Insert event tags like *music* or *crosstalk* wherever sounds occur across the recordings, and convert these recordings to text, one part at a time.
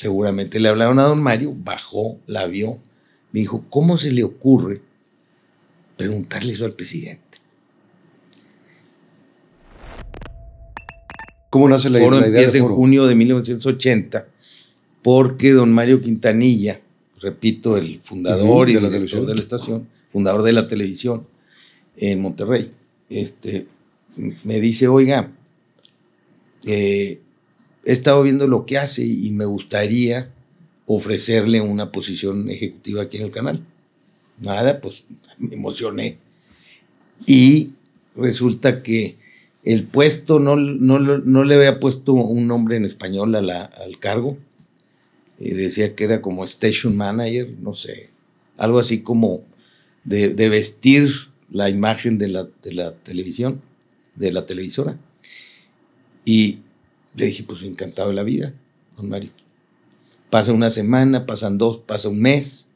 seguramente le hablaron a don Mario, bajó, la vio, me dijo, ¿cómo se le ocurre preguntarle eso al presidente? ¿Cómo nace la, idea Fueron 10 en junio de 1980 porque don Mario Quintanilla, repito, el fundador y director de la estación, fundador de la televisión en Monterrey, este, me dice, oiga, eh, he estado viendo lo que hace y me gustaría ofrecerle una posición ejecutiva aquí en el canal. Nada, pues me emocioné. Y resulta que el puesto, no, le había puesto un nombre en español a la, al cargo. Y decía que era como station manager, no sé, algo así como de, vestir la imagen de la, de la televisión, de la televisora. Y, le dije, pues encantado de la vida, don Mario. Pasa una semana, pasan dos, pasa un mes,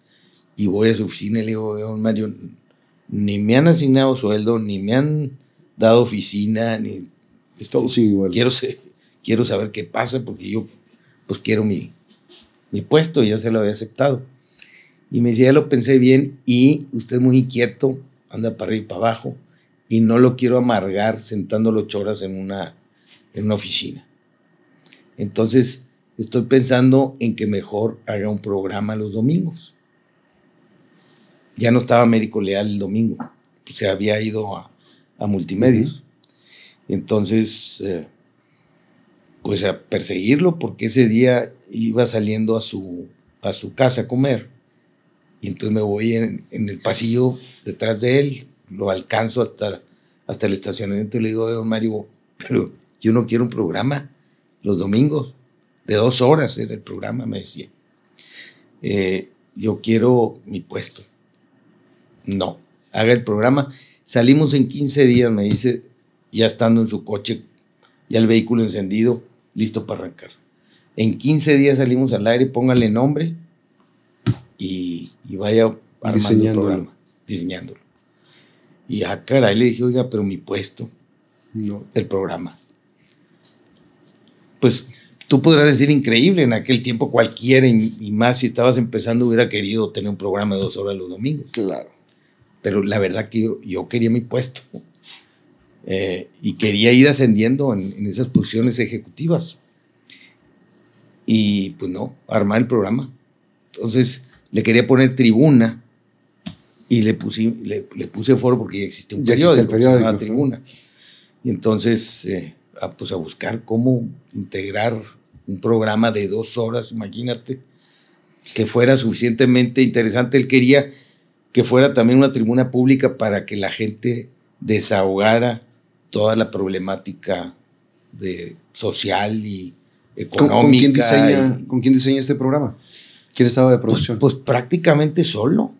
y voy a su oficina y le digo, don Mario, ni me han asignado sueldo, ni me han dado oficina, ni... Todo sigue igual. Quiero, quiero saber qué pasa porque yo, pues quiero mi, mi puesto, ya se lo había aceptado. Y me decía, ya lo pensé bien y usted es muy inquieto, anda para arriba y para abajo, y no lo quiero amargar sentándolo ocho horas en una, en una oficina. Entonces, estoy pensando en que mejor haga un programa los domingos. Ya no estaba Américo Leal el domingo, pues se había ido a, a multimedios. Entonces, eh, pues a perseguirlo porque ese día iba saliendo a su, casa a comer. Y entonces me voy en, el pasillo detrás de él, lo alcanzo hasta, hasta el estacionamiento y le digo, don Mario, pero yo no quiero un programa, los domingos, de dos horas era el programa, me decía. Eh, yo quiero mi puesto. No, haga el programa. Salimos en 15 días, me dice, ya estando en su coche, ya el vehículo encendido, listo para arrancar. En 15 días salimos al aire, póngale nombre y, vaya armando el programa, diseñándolo. Y a ah, caray le dije, oiga, pero mi puesto, no. el programa pues tú podrás decir increíble, en aquel tiempo cualquiera y más si estabas empezando hubiera querido tener un programa de dos horas los domingos. Claro. Pero la verdad que yo, quería mi puesto eh, y quería ir ascendiendo en, esas posiciones ejecutivas. Y pues no, armar el programa. Entonces le quería poner tribuna y le puse, le, puse foro porque ya existía un periodo, periódico, Tribuna. Y entonces... Eh, pues, a, buscar cómo integrar un programa de dos horas, imagínate, que fuera suficientemente interesante. Él quería que fuera también una tribuna pública para que la gente desahogara toda la problemática de, social y económica. ¿Con, quién diseña, este programa? ¿Quién estaba de pues, producción? pues prácticamente solo.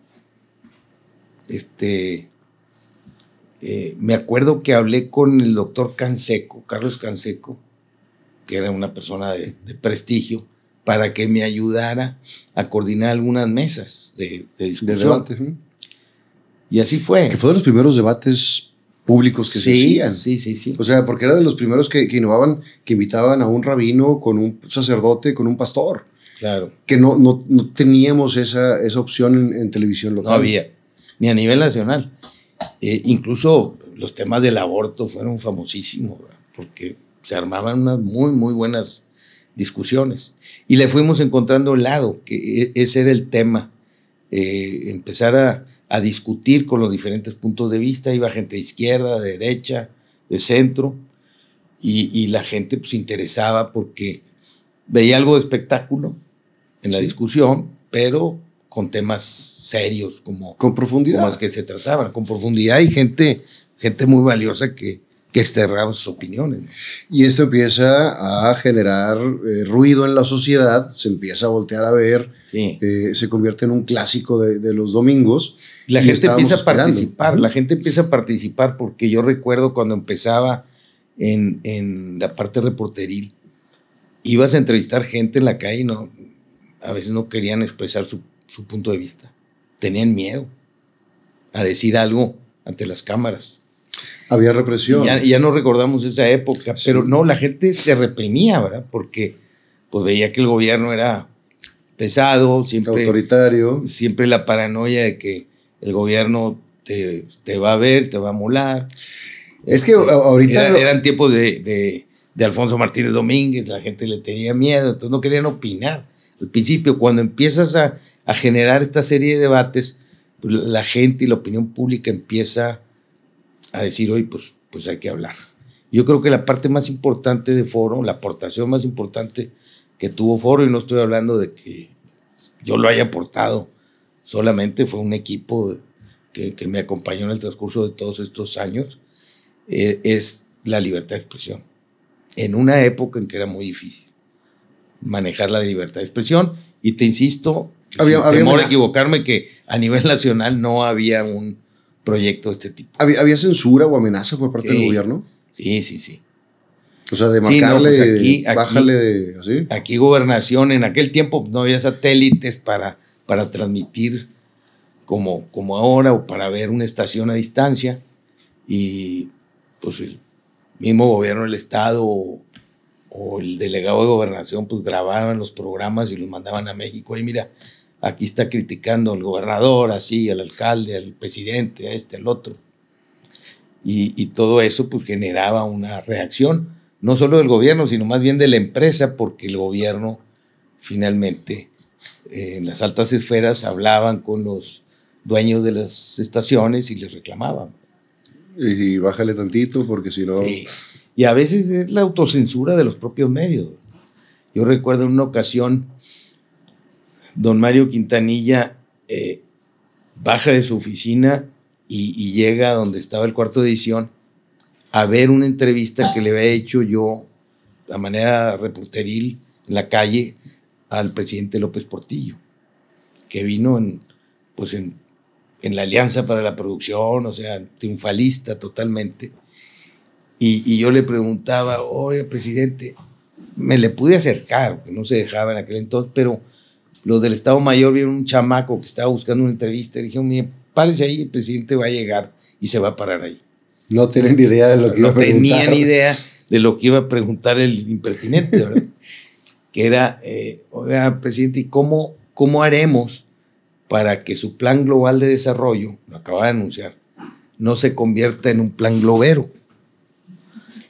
Este, eh, me acuerdo que hablé con el doctor Canseco, Carlos Canseco, que era una persona de, prestigio, para que me ayudara a coordinar algunas mesas de, discusión. De debate. Y así fue. Que fue de los primeros debates públicos que se hacían. Sí, sí, sí. O sea, porque era de los primeros que, innovaban, que invitaban a un rabino con un sacerdote, con un pastor. Claro. Que no, no, teníamos esa, opción en, en, televisión local. No había, ni a nivel nacional. Eh, incluso los temas del aborto fueron famosísimos, porque se armaban unas muy, muy buenas discusiones. Y le fuimos encontrando el lado, que e, ese era el tema, eh, empezar a, discutir con los diferentes puntos de vista. Iba gente de izquierda, derecha, de centro, y, la gente pues, se interesaba porque veía algo de espectáculo en la discusión, pero con temas serios como con profundidad que se trataban con profundidad y gente gente muy valiosa que que exterraba sus opiniones y esto empieza a generar eh, ruido en la sociedad se empieza a voltear a ver eh, se convierte en un clásico de, los domingos la gente empieza a participar la gente empieza a participar porque yo recuerdo cuando empezaba en, en la parte reporteril ibas a entrevistar gente en la calle y no a veces no querían expresar su su punto de vista. Tenían miedo a decir algo ante las cámaras. Había represión. ya, no recordamos esa época, pero no, la gente se reprimía, ¿verdad? Porque pues veía que el gobierno era pesado, siempre autoritario. Siempre la paranoia de que el gobierno te, va a ver, te va a molar. Es que este, ahorita... Era, eran tiempos de, de, Alfonso Martínez Domínguez, la gente le tenía miedo, entonces no querían opinar. Al principio, cuando empiezas a a generar esta serie de debates, pues, la gente y la opinión pública empieza a decir, hoy pues, pues hay que hablar. Yo creo que la parte más importante de Foro, la aportación más importante que tuvo Foro, y no estoy hablando de que yo lo haya aportado, solamente fue un equipo que, que me acompañó en el transcurso de todos estos años, e, es la libertad de expresión. En una época en que era muy difícil manejar la libertad de expresión, y te insisto, había, temor equivocarme que a nivel nacional no había un proyecto de este tipo. ¿Había, censura o amenaza por parte del gobierno? Sí, sí, sí. O sea, de pues, marcarle, bájale de, ¿así? Aquí gobernación, en aquel tiempo no había satélites para, para transmitir como, como ahora o para ver una estación a distancia. Y pues el mismo gobierno del Estado o, o el delegado de gobernación pues grababan los programas y los mandaban a México. Y mira, aquí está criticando al gobernador, así, al alcalde, al presidente, a este, al otro. Y, todo eso pues generaba una reacción, no solo del gobierno, sino más bien de la empresa, porque el gobierno finalmente eh, en las altas esferas hablaban con los dueños de las estaciones y les reclamaban. Y, bájale tantito porque si no... Y a veces es la autocensura de los propios medios. Yo recuerdo una ocasión don Mario Quintanilla eh, baja de su oficina y, llega a donde estaba el cuarto edición a ver una entrevista que le había hecho yo de manera reporteril en la calle al presidente López Portillo, que vino en, pues en, en la Alianza para la Producción, o sea, triunfalista totalmente. Y, yo le preguntaba, oye, presidente, me le pude acercar, no se dejaba en aquel entonces, pero los del Estado Mayor vieron un chamaco que estaba buscando una entrevista y dijeron, mire, párese ahí, el presidente va a llegar y se va a parar ahí. No tienen ni idea de lo que iba a preguntar. No tenían idea de lo que iba a preguntar el impertinente, *laughs* que era, eh, oiga, presidente, ¿y cómo, cómo haremos para que su plan global de desarrollo, lo acaba de anunciar, no se convierta en un plan globero?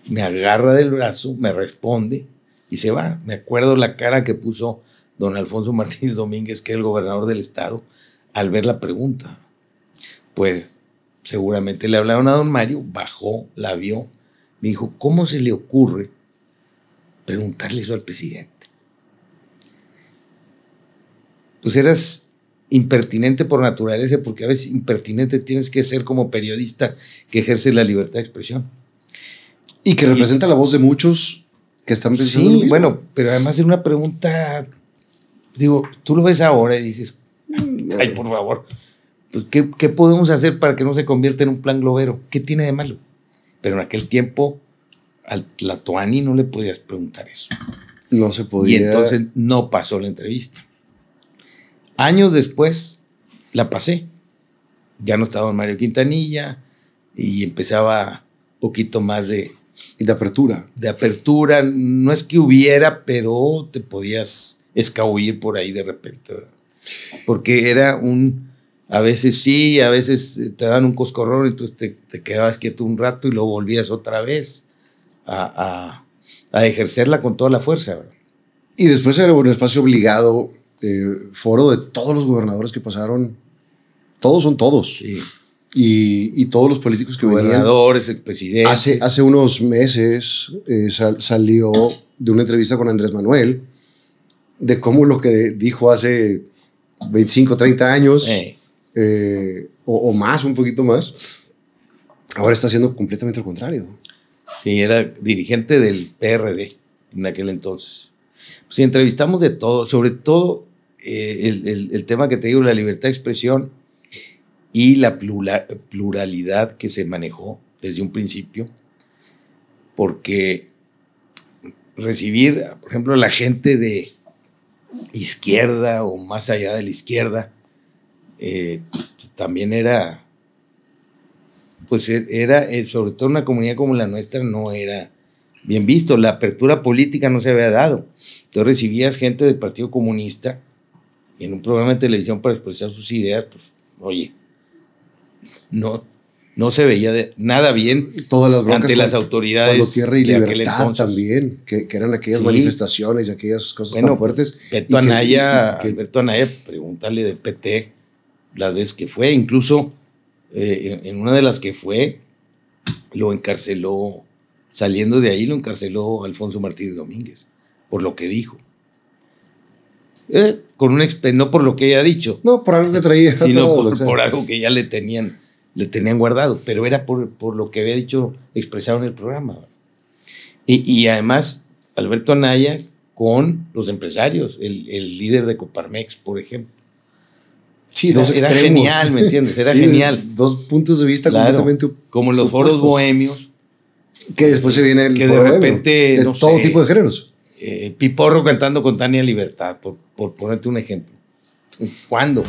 Me agarra del brazo, me responde y se va. Me acuerdo la cara que puso don Alfonso Martínez Domínguez, que es el gobernador del estado, al ver la pregunta. Pues seguramente le hablaron a don Mario, bajó, la vio, me dijo, ¿cómo se le ocurre preguntarle eso al presidente? Pues eras impertinente por naturaleza, porque a veces impertinente tienes que ser como periodista que ejerce la libertad de expresión. Y que representa la voz de muchos que están pensando. Sí, bueno, pero además era una pregunta digo, tú lo ves ahora y dices, mm, ay, por favor, pues, ¿qué, podemos hacer para que no se convierta en un plan globero? ¿Qué tiene de malo? Pero en aquel tiempo al Tlatoani no le podías preguntar eso. No se podía. Y entonces no pasó la entrevista. Años después la pasé. Ya no estaba en Mario Quintanilla y empezaba poquito más de... De apertura. De apertura. No es que hubiera, pero te podías escabullir por ahí de repente, Porque era un, a veces sí, a veces te dan un coscorrón, y te, te quedabas quieto un rato y lo volvías otra vez a, ejercerla con toda la fuerza. Y después era un espacio obligado, eh, foro de todos los gobernadores que pasaron, todos son todos. Y, todos los políticos que venían. Gobernadores, el Hace, hace unos meses eh, salió de una entrevista con Andrés Manuel de cómo lo que dijo hace 25, 30 años eh, o, más, un poquito más, ahora está haciendo completamente lo contrario. Sí, era dirigente del PRD en aquel entonces. Si pues, entrevistamos de todo, sobre todo eh, el, tema que te digo, la libertad de expresión y la pluralidad que se manejó desde un principio, porque recibir, por ejemplo, a la gente de, izquierda o más allá de la izquierda, eh, pues, también era, pues e-, era, eh, sobre todo una comunidad como la nuestra no era bien visto, la apertura política no se había dado. Entonces recibías gente del Partido Comunista en un programa de televisión para expresar sus ideas, pues oye, no, no se veía nada bien ante las autoridades. Cuando Tierra y Libertad también, que, eran aquellas manifestaciones y aquellas cosas tan pues, fuertes. Beto Anaya, Alberto Anaya, preguntarle de PT la vez que fue, incluso eh, en una de las que fue, lo encarceló, saliendo de ahí lo encarceló Alfonso Martínez Domínguez, por lo que dijo. Eh, con un no por lo que ella ha dicho, no por algo que traía, *laughs* sino por algo que ya le tenían le tenían guardado, pero era por, por lo que había dicho, expresado en el programa. Y, y además, Alberto Anaya con los empresarios, el, el líder de Coparmex, por ejemplo. Sí, dos era genial, ¿me entiendes? Era *laughs* genial. Dos puntos de vista completamente Como los foros bohemios. Que después se viene el Que de repente. todo tipo de géneros. Eh, Piporro cantando con Tania Libertad, por, por ponerte un ejemplo. ¿Cuándo?